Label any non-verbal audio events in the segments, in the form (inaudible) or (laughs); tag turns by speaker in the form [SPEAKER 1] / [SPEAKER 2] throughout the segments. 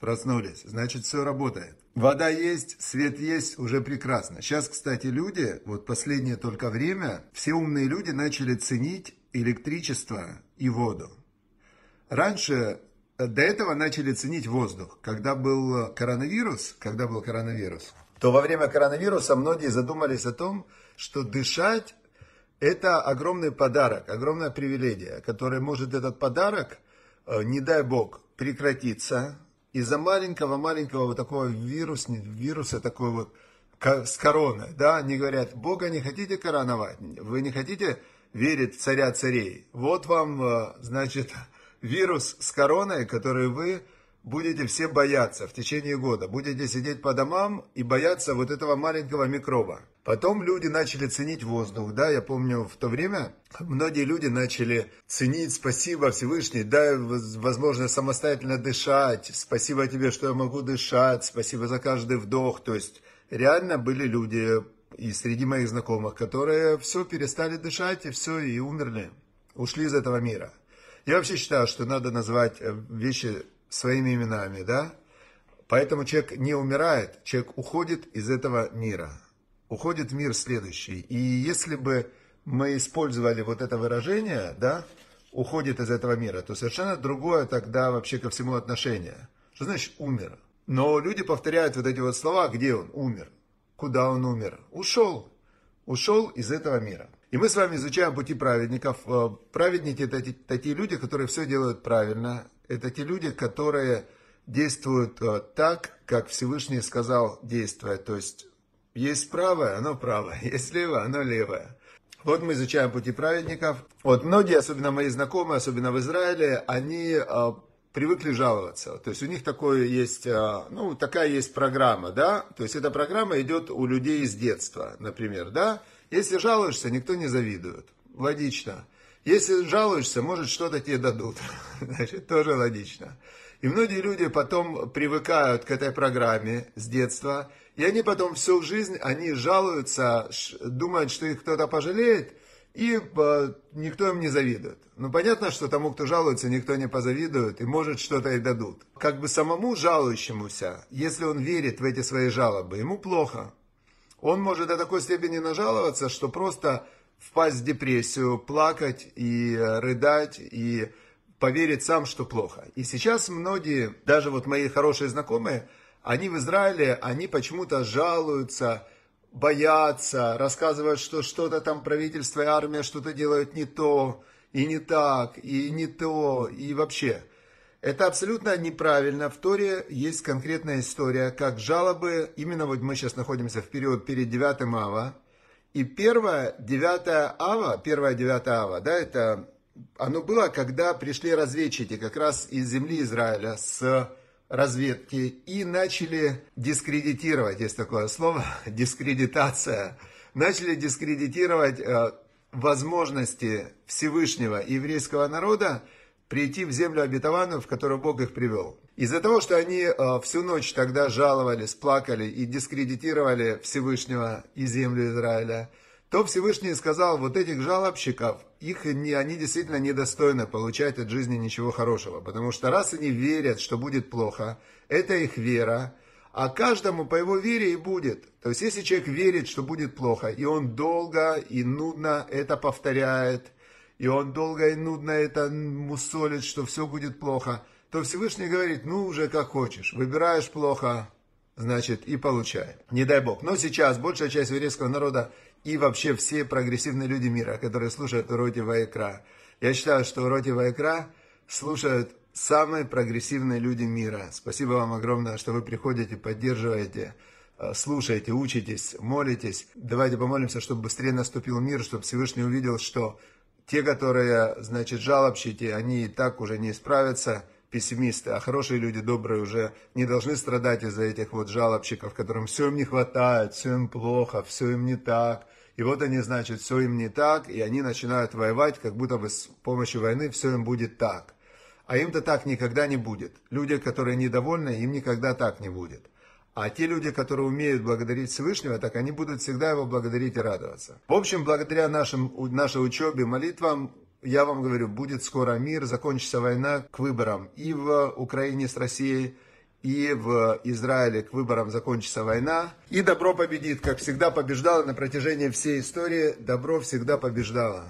[SPEAKER 1] Проснулись. Значит, все работает. Вода есть, свет есть, уже прекрасно. Сейчас, кстати, люди, вот последнее только время, все умные люди начали ценить электричество и воду. Раньше э, до этого начали ценить воздух. Когда был э, коронавирус, когда был коронавирус, то во время коронавируса многие задумались о том, что дышать – это огромный подарок, огромная привилегия, который может этот подарок, э, не дай бог, прекратиться, из-за маленького-маленького вот такого вируса, вируса, такой вот с короной, да, они говорят, Бога не хотите короновать, вы не хотите верить царя царей, вот вам, э, значит, (laughs) вирус с короной, который вы будете все бояться в течение года, будете сидеть по домам и бояться вот этого маленького микроба. Потом люди начали ценить воздух, да, я помню в то время многие люди начали ценить спасибо Всевышний, да, возможность самостоятельно дышать, спасибо тебе, что я могу дышать, спасибо за каждый вдох, то есть реально были люди и среди моих знакомых, которые все перестали дышать и все, и умерли, ушли из этого мира. Я вообще считаю, что надо назвать э, вещи своими именами, да, поэтому человек не умирает, человек уходит из этого мира уходит мир следующий. И если бы мы использовали вот это выражение, да, уходит из этого мира, то совершенно другое тогда вообще ко всему отношение. Что значит умер? Но люди повторяют вот эти вот слова, где он умер, куда он умер. Ушел, ушел из этого мира. И мы с вами изучаем пути праведников. Э, праведники это, это те люди, которые все делают правильно. Это те люди, которые действуют э, так, как Всевышний сказал действовать. То есть есть правое, оно правое. (laughs) Есть левое, оно левое. Вот мы изучаем пути праведников. Вот многие, особенно мои знакомые, особенно в Израиле, они э, привыкли жаловаться. То есть у них такое есть, э, ну, такая есть программа, да. То есть эта программа идет у людей с детства, например, да. Если жалуешься, никто не завидует. Логично. Если жалуешься, может, что-то тебе дадут. (laughs) Значит, тоже логично. И многие люди потом привыкают к этой программе с детства и они потом всю жизнь, они жалуются, думают, что их кто-то пожалеет, и э, никто им не завидует. Ну, понятно, что тому, кто жалуется, никто не позавидует, и может что-то и дадут. Как бы самому жалующемуся, если он верит в эти свои жалобы, ему плохо. Он может до такой степени нажаловаться, что просто впасть в депрессию, плакать и э, рыдать, и поверить сам, что плохо. И сейчас многие, даже вот мои хорошие знакомые, они в Израиле, они почему-то жалуются, боятся, рассказывают, что что-то там правительство и армия что-то делают не то, и не так, и не то, и вообще. Это абсолютно неправильно. В Торе есть конкретная история, как жалобы, именно вот мы сейчас находимся в период перед 9 ава, и первое, 9 ава, первое 9 ава, да, это оно было, когда пришли разведчики как раз из земли Израиля с разведки и начали дискредитировать, есть такое слово, (laughs) дискредитация, начали дискредитировать э, возможности Всевышнего еврейского народа прийти в землю обетованную, в которую Бог их привел. Из-за того, что они э, всю ночь тогда жаловались, плакали и дискредитировали Всевышнего и землю Израиля, то Всевышний сказал, вот этих жалобщиков, их, не, они действительно недостойны получать от жизни ничего хорошего. Потому что раз они верят, что будет плохо, это их вера, а каждому по его вере и будет. То есть если человек верит, что будет плохо, и он долго и нудно это повторяет, и он долго и нудно это мусолит, что все будет плохо, то Всевышний говорит, ну уже как хочешь, выбираешь плохо, значит, и получай. Не дай Бог. Но сейчас большая часть еврейского народа и вообще все прогрессивные люди мира, которые слушают уроки Вайкра. Я считаю, что уроки Вайкра слушают самые прогрессивные люди мира. Спасибо вам огромное, что вы приходите, поддерживаете, э, слушаете, учитесь, молитесь. Давайте помолимся, чтобы быстрее наступил мир, чтобы Всевышний увидел, что те, которые, значит, жалобщики, они и так уже не справятся пессимисты, а хорошие люди, добрые уже не должны страдать из-за этих вот жалобщиков, которым все им не хватает, все им плохо, все им не так. И вот они, значит, все им не так, и они начинают воевать, как будто бы с помощью войны все им будет так. А им-то так никогда не будет. Люди, которые недовольны, им никогда так не будет. А те люди, которые умеют благодарить Всевышнего, так они будут всегда его благодарить и радоваться. В общем, благодаря нашим, нашей учебе, молитвам, я вам говорю, будет скоро мир, закончится война к выборам и в Украине с Россией, и в Израиле к выборам закончится война. И добро победит, как всегда побеждало на протяжении всей истории. Добро всегда побеждало.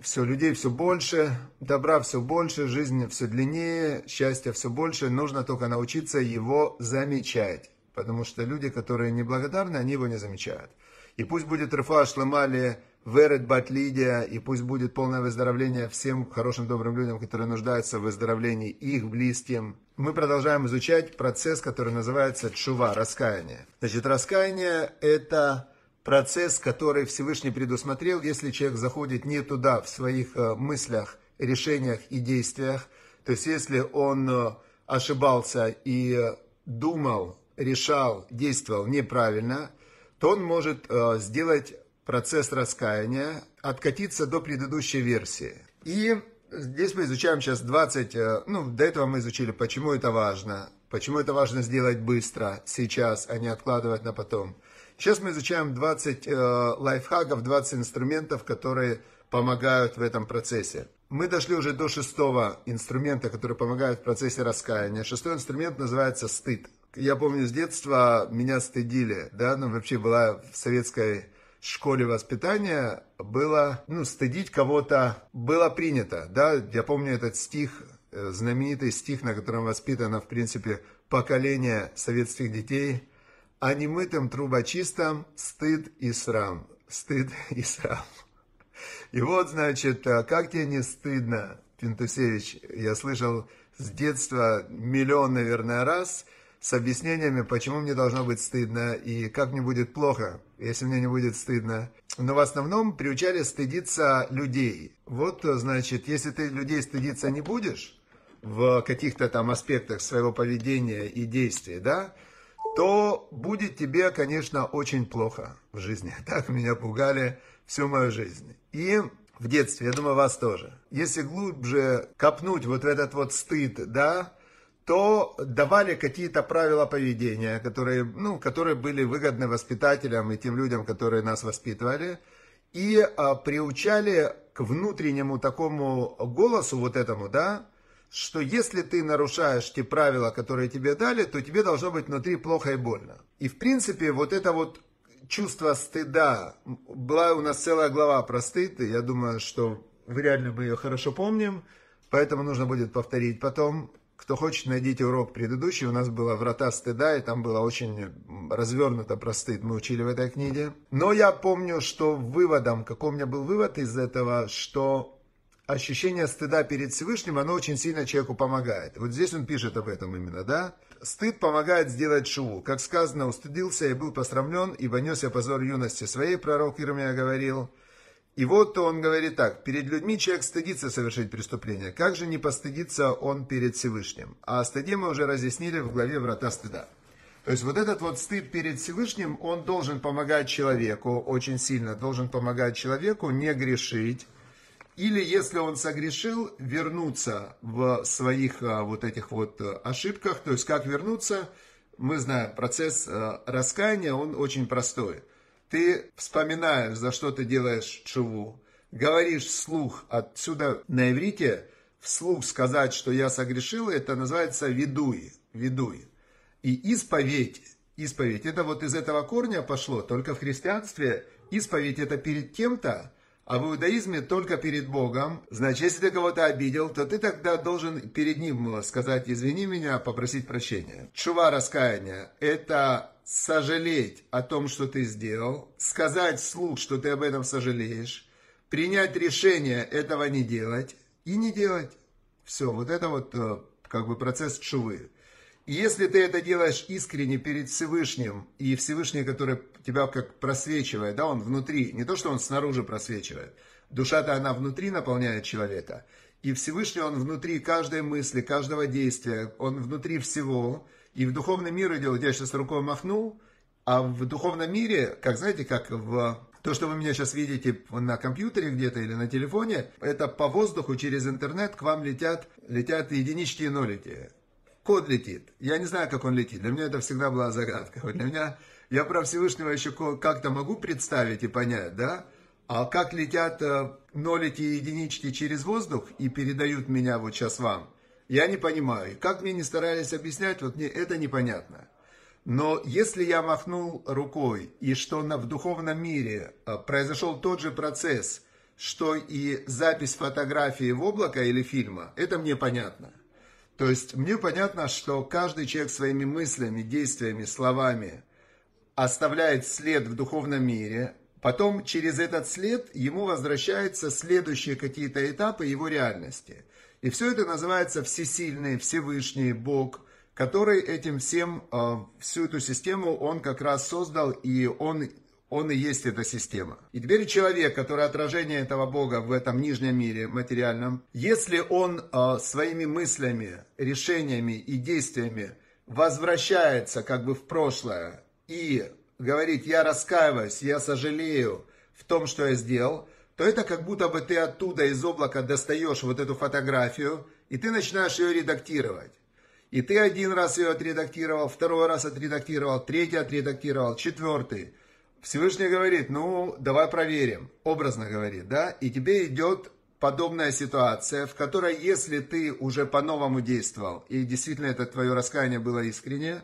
[SPEAKER 1] Все, людей все больше, добра все больше, жизнь все длиннее, счастья все больше. Нужно только научиться его замечать. Потому что люди, которые неблагодарны, они его не замечают. И пусть будет Рифа Шламали Верет Бат Лидия, и пусть будет полное выздоровление всем хорошим, добрым людям, которые нуждаются в выздоровлении, их близким. Мы продолжаем изучать процесс, который называется чува, раскаяние. Значит, раскаяние – это процесс, который Всевышний предусмотрел, если человек заходит не туда в своих э, мыслях, решениях и действиях, то есть если он э, ошибался и э, думал, решал, действовал неправильно, то он может сделать процесс раскаяния, откатиться до предыдущей версии. И здесь мы изучаем сейчас 20, э, ну, до этого мы изучили, почему это важно, почему это важно сделать быстро, сейчас, а не откладывать на потом. Сейчас мы изучаем 20 э, лайфхаков, 20 инструментов, которые помогают в этом процессе. Мы дошли уже до шестого инструмента, который помогает в процессе раскаяния. Шестой инструмент называется стыд. Я помню с детства меня стыдили, да, ну вообще была в советской школе воспитания было, ну, стыдить кого-то было принято, да, я помню этот стих, э, знаменитый стих, на котором воспитано, в принципе, поколение советских детей, а немытым трубочистам стыд и срам, стыд и срам. И вот, значит, а как тебе не стыдно, Пентусевич, я слышал с детства миллион, наверное, раз – с объяснениями, почему мне должно быть стыдно и как мне будет плохо, если мне не будет стыдно. Но в основном приучали стыдиться людей. Вот, значит, если ты людей стыдиться не будешь в каких-то там аспектах своего поведения и действий, да, то будет тебе, конечно, очень плохо в жизни. (laughs) Так меня пугали всю мою жизнь. И в детстве, я думаю, вас тоже. Если глубже копнуть вот в этот вот стыд, да, то давали какие-то правила поведения, которые, ну, которые были выгодны воспитателям и тем людям, которые нас воспитывали, и а, приучали к внутреннему такому голосу вот этому, да, что если ты нарушаешь те правила, которые тебе дали, то тебе должно быть внутри плохо и больно. И в принципе вот это вот чувство стыда, была у нас целая глава про стыд, я думаю, что реально мы ее хорошо помним, поэтому нужно будет повторить потом кто хочет, найдите урок предыдущий. У нас была «Врата стыда», и там было очень развернуто про стыд. Мы учили в этой книге. Но я помню, что выводом, какой у меня был вывод из этого, что ощущение стыда перед Всевышним, оно очень сильно человеку помогает. Вот здесь он пишет об этом именно, да? Стыд помогает сделать шуву. Как сказано, устыдился и был посрамлен, и нес я позор юности своей, пророк Ирмия говорил – и вот он говорит так, перед людьми человек стыдится совершить преступление. Как же не постыдится он перед Всевышним? А стыде мы уже разъяснили в главе «Врата стыда». То есть вот этот вот стыд перед Всевышним, он должен помогать человеку очень сильно, должен помогать человеку не грешить, или если он согрешил, вернуться в своих а, вот этих вот ошибках. То есть как вернуться, мы знаем, процесс а, раскаяния, он очень простой – ты вспоминаешь, за что ты делаешь чуву. Говоришь вслух отсюда на иврите, вслух сказать, что я согрешил, это называется ведуи, ведуи. И исповедь, исповедь, это вот из этого корня пошло, только в христианстве исповедь это перед кем-то, а в иудаизме только перед Богом. Значит, если ты кого-то обидел, то ты тогда должен перед ним сказать «извини меня», попросить прощения. Чува раскаяния – это сожалеть о том, что ты сделал, сказать вслух, что ты об этом сожалеешь, принять решение этого не делать и не делать. Все, вот это вот э, как бы процесс чувы. И если ты это делаешь искренне перед Всевышним, и Всевышний, который тебя как просвечивает, да, он внутри, не то, что он снаружи просвечивает, душа-то она внутри наполняет человека, и Всевышний, он внутри каждой мысли, каждого действия, он внутри всего, и в духовном мире делать, я сейчас рукой махнул, а в духовном мире, как знаете, как в то, что вы меня сейчас видите на компьютере где-то или на телефоне, это по воздуху через интернет к вам летят, летят единички и нолики. Код летит. Я не знаю, как он летит. Для меня это всегда была загадка. Для меня, я про Всевышнего еще как-то могу представить и понять, да? А как летят э, нолики и единички через воздух и передают меня вот сейчас вам – я не понимаю. Как мне не старались объяснять, вот мне это непонятно. Но если я махнул рукой, и что на, в духовном мире а, произошел тот же процесс, что и запись фотографии в облако или фильма, это мне понятно. То есть мне понятно, что каждый человек своими мыслями, действиями, словами оставляет след в духовном мире, потом через этот след ему возвращаются следующие какие-то этапы его реальности – и все это называется всесильный, Всевышний Бог, который этим всем, а, всю эту систему он как раз создал, и он, он и есть эта система. И теперь человек, который отражение этого Бога в этом нижнем мире материальном, если он а, своими мыслями, решениями и действиями возвращается как бы в прошлое и говорит, я раскаиваюсь, я сожалею в том, что я сделал, то это как будто бы ты оттуда из облака достаешь вот эту фотографию, и ты начинаешь ее редактировать. И ты один раз ее отредактировал, второй раз отредактировал, третий отредактировал, четвертый. Всевышний говорит, ну, давай проверим, образно говорит, да, и тебе идет подобная ситуация, в которой, если ты уже по-новому действовал, и действительно это твое раскаяние было искреннее,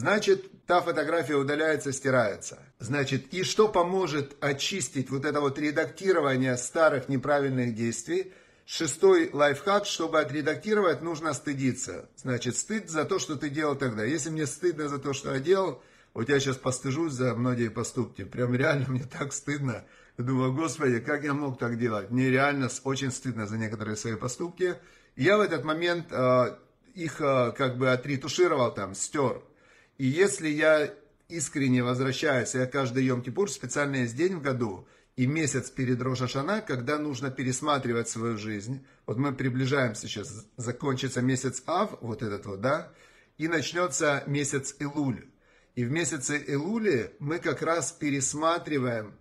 [SPEAKER 1] Значит, та фотография удаляется, стирается. Значит, и что поможет очистить вот это вот редактирование старых неправильных действий? Шестой лайфхак, чтобы отредактировать, нужно стыдиться. Значит, стыд за то, что ты делал тогда. Если мне стыдно за то, что я делал, вот я сейчас постыжусь за многие поступки. Прям реально мне так стыдно. Я думаю, господи, как я мог так делать? Мне реально очень стыдно за некоторые свои поступки. я в этот момент э, их э, как бы отретушировал там, стер. И если я искренне возвращаюсь, я каждый Йом-Кипур специально есть день в году и месяц перед Рошашана, когда нужно пересматривать свою жизнь. Вот мы приближаемся сейчас, закончится месяц Ав, вот этот вот, да, и начнется месяц Илуль. И в месяце Илули мы как раз пересматриваем,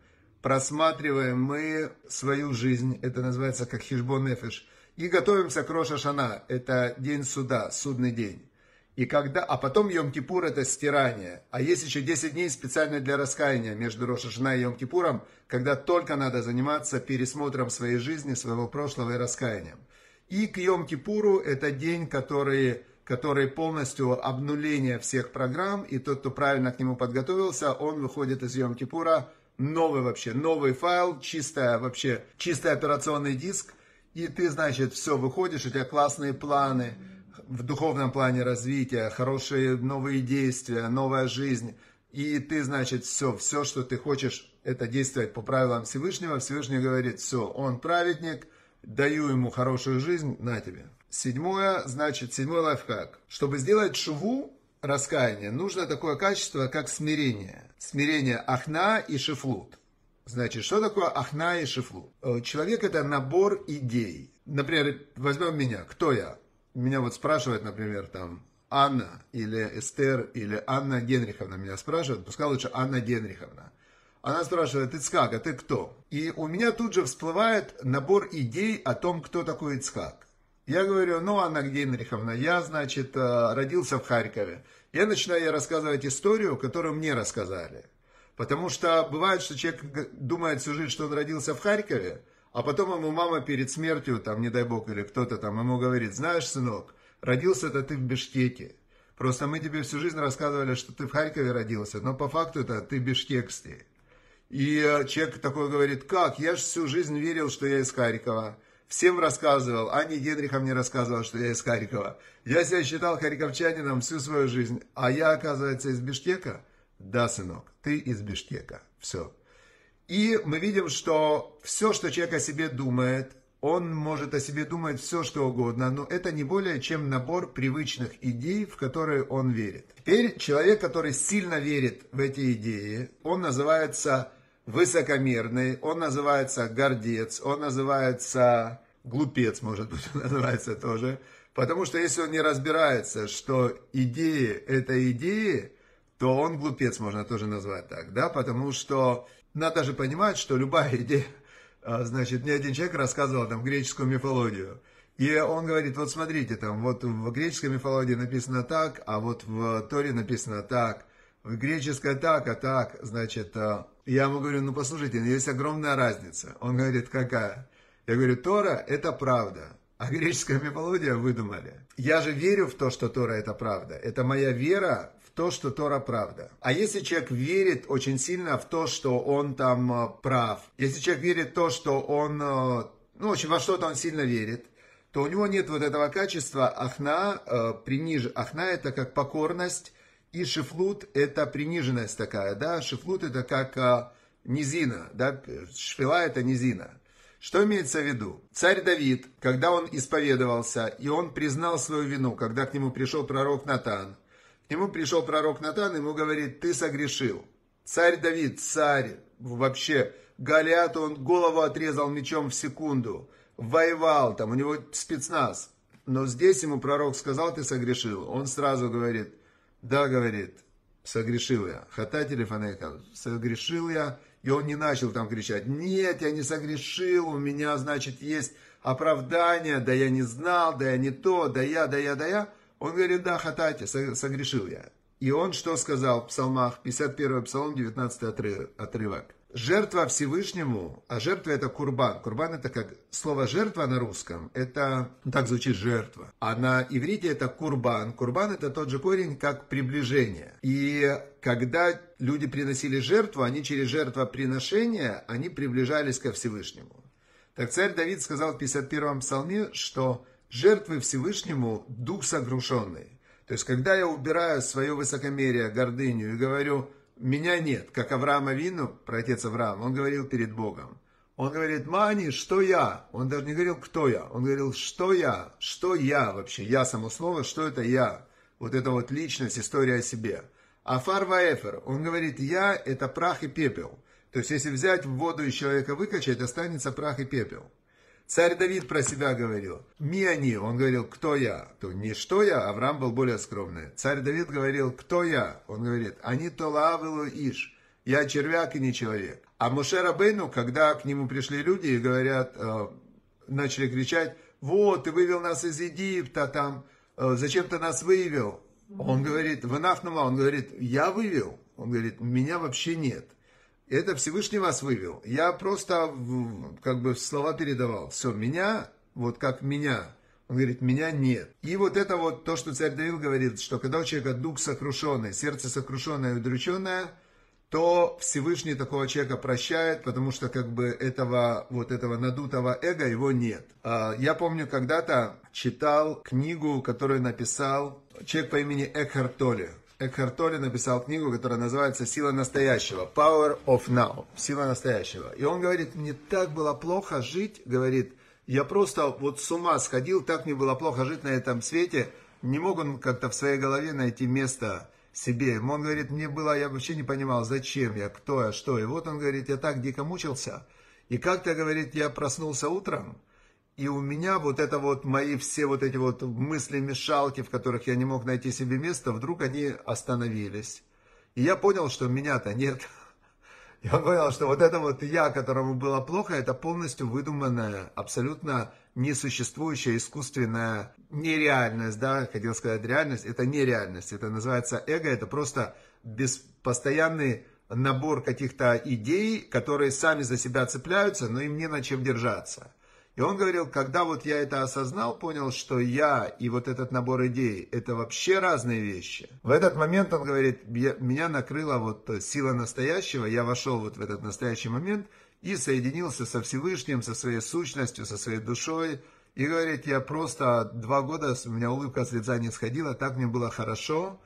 [SPEAKER 1] просматриваем мы свою жизнь, это называется как хижбон нефиш, и готовимся к Рошашана, это день суда, судный день. И когда, а потом Йом-Кипур это стирание. А есть еще 10 дней специально для раскаяния между Рошашина и Йом-Кипуром, когда только надо заниматься пересмотром своей жизни, своего прошлого и раскаянием. И к Йом-Кипуру это день, который, который полностью обнуление всех программ, и тот, кто правильно к нему подготовился, он выходит из Йом-Кипура новый вообще, новый файл, чистая вообще, чистый операционный диск, и ты, значит, все, выходишь, у тебя классные планы, в духовном плане развития, хорошие новые действия, новая жизнь. И ты, значит, все, все, что ты хочешь, это действовать по правилам Всевышнего. Всевышний говорит, все, он праведник, даю ему хорошую жизнь, на тебе. Седьмое, значит, седьмой лайфхак. Чтобы сделать шву, раскаяние, нужно такое качество, как смирение. Смирение ахна и шифлут. Значит, что такое ахна и шифлут? Э, человек – это набор идей. Например, возьмем меня. Кто я? меня вот спрашивает, например, там, Анна или Эстер или Анна Генриховна меня спрашивает. пускай лучше Анна Генриховна. Она спрашивает, Ицкак, а ты кто? И у меня тут же всплывает набор идей о том, кто такой Ицкак. Я говорю, ну, Анна Генриховна, я, значит, э, родился в Харькове. Я начинаю ей рассказывать историю, которую мне рассказали. Потому что бывает, что человек думает всю жизнь, что он родился в Харькове, а потом ему мама перед смертью, там, не дай бог, или кто-то там, ему говорит, знаешь, сынок, родился-то ты в Бишкеке. Просто мы тебе всю жизнь рассказывали, что ты в Харькове родился, но по факту это ты бишкекский. И э, человек такой говорит, как, я же всю жизнь верил, что я из Харькова. Всем рассказывал, Ани Генриха мне рассказывал, что я из Харькова. Я себя считал харьковчанином всю свою жизнь, а я, оказывается, из Бишкека? Да, сынок, ты из Бишкека. Все. И мы видим, что все, что человек о себе думает, он может о себе думать все, что угодно, но это не более чем набор привычных идей, в которые он верит. Теперь человек, который сильно верит в эти идеи, он называется высокомерный, он называется гордец, он называется глупец, может быть, он называется тоже. Потому что если он не разбирается, что идеи – это идеи, то он глупец, можно тоже назвать так, да, потому что надо же понимать, что любая идея, а, значит, мне один человек рассказывал там греческую мифологию, и он говорит, вот смотрите, там вот в греческой мифологии написано так, а вот в Торе написано так, в греческой так, а так, значит, а, я ему говорю, ну послушайте, ну, есть огромная разница. Он говорит, какая? Я говорю, Тора – это правда, а греческая мифология выдумали. Я же верю в то, что Тора – это правда. Это моя вера то, что Тора правда. А если человек верит очень сильно в то, что он там э, прав, если человек верит в то, что он, э, ну, в общем, во что-то он сильно верит, то у него нет вот этого качества ахна, э, приниж... Ахна это как покорность, и шифлут это приниженность такая, да, шифлут это как э, низина, да, шфила это низина. Что имеется в виду? Царь Давид, когда он исповедовался, и он признал свою вину, когда к нему пришел пророк Натан – к нему пришел пророк Натан, ему говорит, ты согрешил. Царь Давид, царь, вообще, Голиат, он голову отрезал мечом в секунду, воевал, там у него спецназ. Но здесь ему пророк сказал, ты согрешил. Он сразу говорит, да, говорит, согрешил я. Хата телефонека, согрешил я. И он не начал там кричать, нет, я не согрешил, у меня, значит, есть оправдание, да я не знал, да я не то, да я, да я, да я. Он говорит, да, хатайте, согрешил я. И он что сказал в псалмах, 51 псалом, 19 отрывок. Жертва Всевышнему, а жертва это курбан. Курбан это как слово жертва на русском, это ну, так звучит жертва. А на иврите это курбан. Курбан это тот же корень, как приближение. И когда люди приносили жертву, они через жертвоприношение, они приближались ко Всевышнему. Так царь Давид сказал в 51-м псалме, что жертвы Всевышнему дух сокрушенный. То есть, когда я убираю свое высокомерие, гордыню и говорю, меня нет, как Авраама Вину, протец Авраам, он говорил перед Богом. Он говорит, Мани, что я? Он даже не говорил, кто я. Он говорил, что я? Что я вообще? Я само слово, что это я? Вот это вот личность, история о себе. А Фарваэфер он говорит, я – это прах и пепел. То есть, если взять воду из человека выкачать, останется прах и пепел. Царь Давид про себя говорил. «Ми они?» Он говорил, «Кто я?» То не «Что я?» а Авраам был более скромный. Царь Давид говорил, «Кто я?» Он говорит, «Они то лавилу иш». Я червяк и не человек. А Муше Рабейну, когда к нему пришли люди и говорят, э, начали кричать, «Вот, ты вывел нас из Египта, там, э, зачем ты нас вывел?» Он говорит, «Ванафнама», он говорит, «Я вывел?» Он говорит, «Меня вообще нет» это Всевышний вас вывел. Я просто как бы слова передавал. Все, меня, вот как меня, он говорит, меня нет. И вот это вот то, что царь Давид говорит, что когда у человека дух сокрушенный, сердце сокрушенное и удрученное, то Всевышний такого человека прощает, потому что как бы этого вот этого надутого эго его нет. А, я помню, когда-то читал книгу, которую написал человек по имени Экхарт Толли. Экхарт Толле написал книгу, которая называется «Сила настоящего», «Power of Now», «Сила настоящего». И он говорит, мне так было плохо жить, говорит, я просто вот с ума сходил, так мне было плохо жить на этом свете, не мог он как-то в своей голове найти место себе. Он говорит, мне было, я вообще не понимал, зачем я, кто я, что. И вот он говорит, я так дико мучился. И как-то, говорит, я проснулся утром, и у меня вот это вот, мои все вот эти вот мысли-мешалки, в которых я не мог найти себе места, вдруг они остановились. И я понял, что меня-то нет. (laughs) Я понял, что вот это вот я, которому было плохо, это полностью выдуманная, абсолютно несуществующая искусственная нереальность, да, хотел сказать реальность, это нереальность, это называется эго, это просто беспостоянный набор каких-то идей, которые сами за себя цепляются, но им не на чем держаться. И он говорил, когда вот я это осознал, понял, что я и вот этот набор идей – это вообще разные вещи. В этот момент он говорит, меня накрыла вот сила настоящего, я вошел вот в этот настоящий момент и соединился со Всевышним, со своей сущностью, со своей душой. И говорит, я просто два года, у меня улыбка с лица не сходила, так мне было хорошо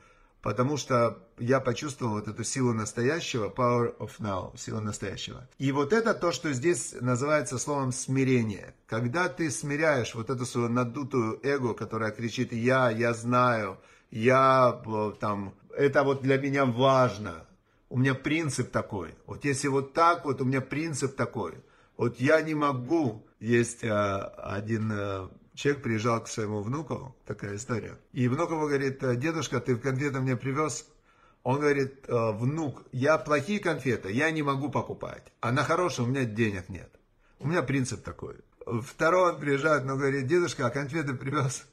[SPEAKER 1] потому что я почувствовал вот эту силу настоящего, power of now, силу настоящего. И вот это то, что здесь называется словом смирение. Когда ты смиряешь вот эту свою надутую эго, которая кричит «я, я знаю», «я там», «это вот для меня важно», у меня принцип такой. Вот если вот так, вот у меня принцип такой. Вот я не могу. Есть э, один э, Человек приезжал к своему внуку, такая история. И внук его говорит, «Э, дедушка, ты конфеты мне привез? Он говорит, «Э, внук, я плохие конфеты, я не могу покупать. А на хорошие у меня денег нет. У меня принцип такой. Второй он приезжает, но говорит, дедушка, а конфеты привез?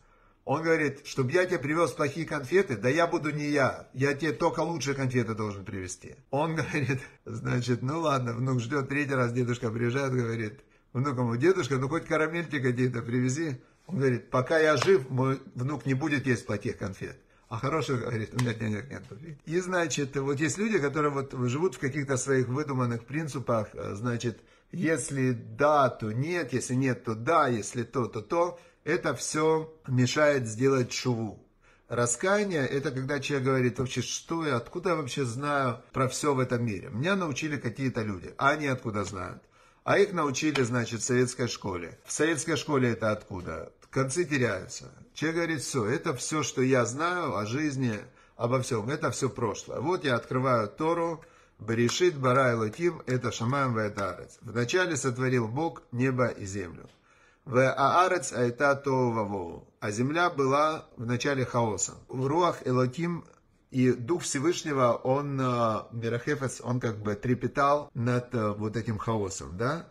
[SPEAKER 1] Он говорит, чтобы я тебе привез плохие конфеты, да я буду не я, я тебе только лучшие конфеты должен привезти. Он (laughs) говорит, значит, ну ладно, внук ждет, третий раз дедушка приезжает, говорит, внукому, дедушка, ну хоть карамельки какие-то привези. Он говорит, пока я жив, мой внук не будет есть плохих конфет. А хороший говорит, у меня денег нет. И, значит, вот есть люди, которые вот живут в каких-то своих выдуманных принципах, э, значит, если да, то нет, если нет, то да, если то, то то. Это все мешает сделать шуву. Раскаяние – это когда человек говорит, вообще, что я, откуда я вообще знаю про все в этом мире? Меня научили какие-то люди, а они откуда знают? А их научили, значит, в советской школе. В советской школе это откуда? Концы теряются. Человек говорит, все, это все, что я знаю о жизни, обо всем, это все прошлое. Вот я открываю Тору, Берешит Бара Элоким, это Шамаем Ваэтарец. Вначале сотворил Бог небо и землю. В Аарец Айта Тоу А земля была в начале хаоса. В Руах Элоким и Дух Всевышнего, он, э, Мерахефес, он как бы трепетал над э, вот этим хаосом, да?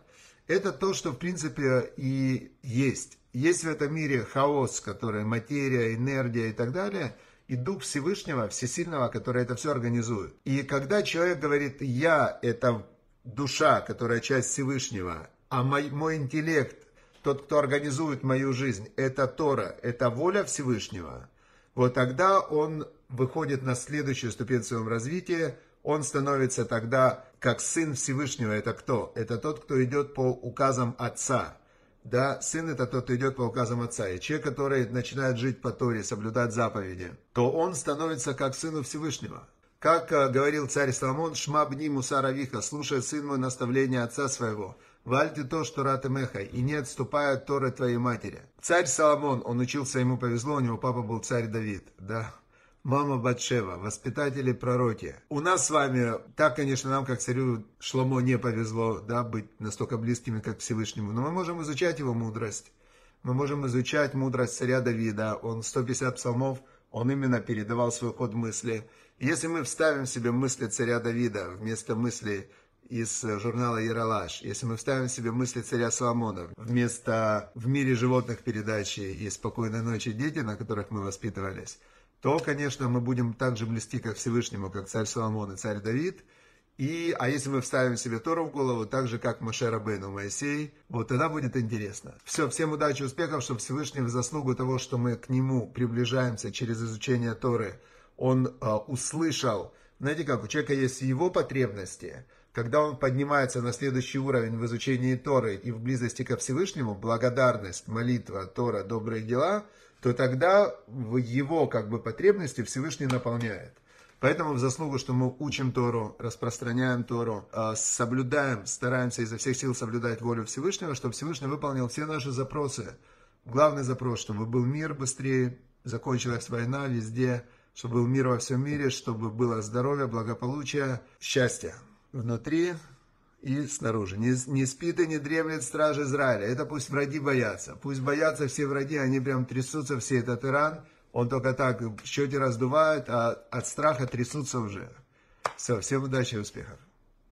[SPEAKER 1] Это то, что, в принципе, и есть. Есть в этом мире хаос, который материя, энергия и так далее, и Дух Всевышнего, Всесильного, который это все организует. И когда человек говорит «я» — это душа, которая часть Всевышнего, а мой, мой интеллект, тот, кто организует мою жизнь, это Тора, это воля Всевышнего, вот тогда он выходит на следующую ступень в своем развитии. Он становится тогда как сын Всевышнего. Это кто? Это тот, кто идет по указам отца. Да, сын это тот, кто идет по указам отца. И человек, который начинает жить по Торе, соблюдать заповеди, то он становится как сыну Всевышнего. Как э, говорил царь Соломон, «Шмабни мусаравиха, слушай, сын мой, наставление отца своего». Вальти то, что раты меха, и не отступая от Торы твоей матери. Царь Соломон, он учился, ему повезло, у него папа был царь Давид, да, Мама Батшева, воспитатели пророки. У нас с вами, так, конечно, нам, как царю Шломо, не повезло да, быть настолько близкими, как Всевышнему, но мы можем изучать его мудрость. Мы можем изучать мудрость царя Давида. Он 150 псалмов, он именно передавал свой ход мысли. Если мы вставим себе мысли царя Давида вместо мысли из журнала «Яралаш», если мы вставим себе мысли царя Соломона вместо «В мире животных» передачи и «Спокойной ночи, дети», на которых мы воспитывались, то, конечно, мы будем так же близки как Всевышнему, как царь Соломон и царь Давид. И, а если мы вставим себе Тору в голову, так же, как Маше Бену Моисей, вот тогда будет интересно. Все, всем удачи, успехов, чтобы Всевышний в заслугу того, что мы к Нему приближаемся через изучение Торы, Он э, услышал, знаете как, у человека есть его потребности, когда он поднимается на следующий уровень в изучении Торы и в близости ко Всевышнему, благодарность, молитва, Тора, добрые дела – то тогда его как бы потребности Всевышний наполняет. Поэтому в заслугу, что мы учим Тору, распространяем Тору, э, соблюдаем, стараемся изо всех сил соблюдать волю Всевышнего, чтобы Всевышний выполнил все наши запросы. Главный запрос, чтобы был мир быстрее, закончилась война везде, чтобы был мир во всем мире, чтобы было здоровье, благополучие, счастье внутри и снаружи. Не, не спит и не дремлет страж Израиля. Это пусть враги боятся. Пусть боятся все враги, они прям трясутся, все этот Иран. Он только так в счете раздувает, а от страха трясутся уже. Все, всем удачи и успехов.